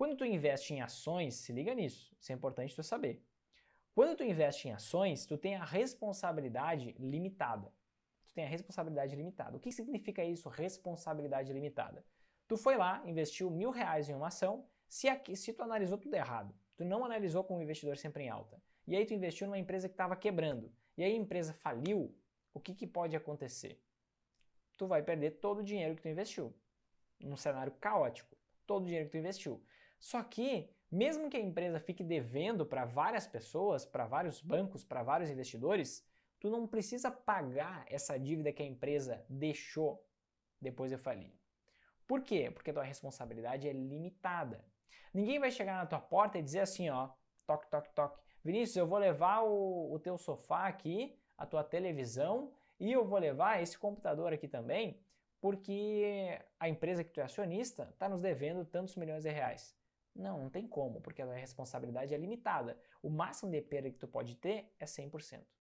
Quando tu investe em ações, se liga nisso, isso é importante tu saber. Quando tu investe em ações, tu tem a responsabilidade limitada. Tu tem a responsabilidade limitada. O que significa isso, responsabilidade limitada? Tu foi lá, investiu mil reais em uma ação, se, aqui, se tu analisou tudo errado, tu não analisou com o investidor sempre em alta, e aí tu investiu numa empresa que estava quebrando, e aí a empresa faliu, o que, que pode acontecer? Tu vai perder todo o dinheiro que tu investiu, num cenário caótico, todo o dinheiro que tu investiu. Só que, mesmo que a empresa fique devendo para várias pessoas, para vários bancos, para vários investidores, tu não precisa pagar essa dívida que a empresa deixou depois de falir. Por quê? Porque tua responsabilidade é limitada. Ninguém vai chegar na tua porta e dizer assim, ó, toque, toque, toque. Vinícius, eu vou levar o, o teu sofá aqui, a tua televisão e eu vou levar esse computador aqui também, porque a empresa que tu é acionista está nos devendo tantos milhões de reais. Não, não tem como, porque a responsabilidade é limitada. O máximo de perda que tu pode ter é 100%.